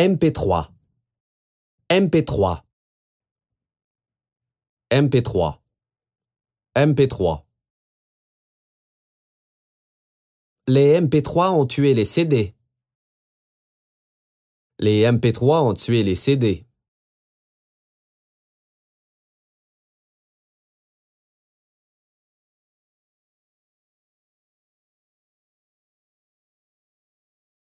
MP3 MP3 MP3 MP3 Les MP3 ont tué les CD. Les MP3 ont tué les CD.